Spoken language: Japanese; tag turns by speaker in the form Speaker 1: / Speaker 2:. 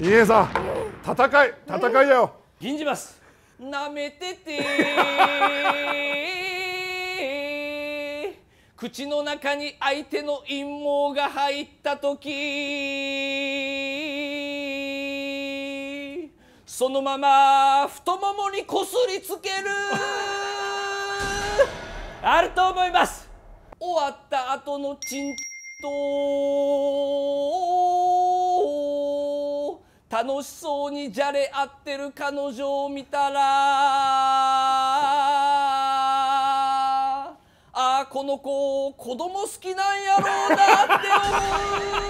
Speaker 1: 家さん戦い戦いだよ吟じます
Speaker 2: なめて
Speaker 1: て
Speaker 3: 口の中に
Speaker 4: 相手の陰謀が入った時そのまま太ももにこすりつける あると思います終わった後のちんと楽しそうにじゃれ合ってる彼女を見たらああこの子子供好きなんやろうなって思う